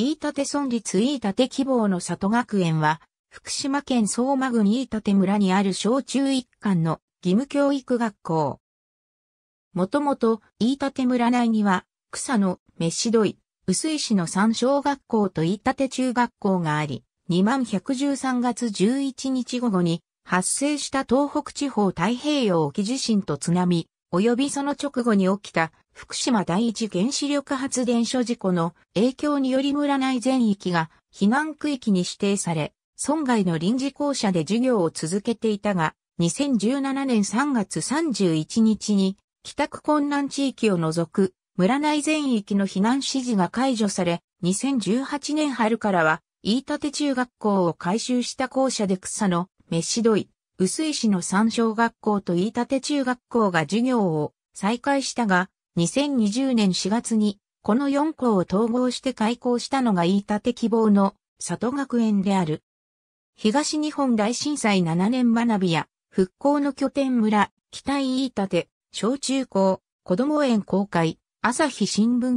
飯舘村立飯舘希望の里学園は、福島県相馬郡飯舘村にある小中一貫の義務教育学校。もともと、飯舘村内には、草野、飯戸井、薄石の三小学校と飯舘中学校があり、2万113月11日午後に、発生した東北地方太平洋沖地震と津波、及びその直後に起きた福島第一原子力発電所事故の影響により村内全域が避難区域に指定され、村外の臨時校舎で授業を続けていたが、2017年3月31日に帰宅困難地域を除く村内全域の避難指示が解除され、2018年春からは飯舘中学校を改修した校舎で草の飯どい、薄井市の三小学校と飯舘中学校が授業を再開したが、2020年4月にこの4校を統合して開校したのが飯舘希望の里学園である。東日本大震災7年学びや復興の拠点村、北飯舘、小中高、子供園公開、朝日新聞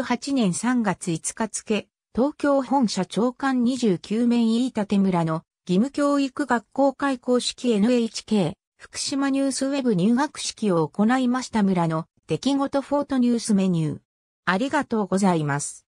2018年3月5日付、東京本社長官29面飯舘村の義務教育学校開校式 NHK、福島ニュースウェブ入学式を行いました村の出来事フォートニュースメニュー。ありがとうございます。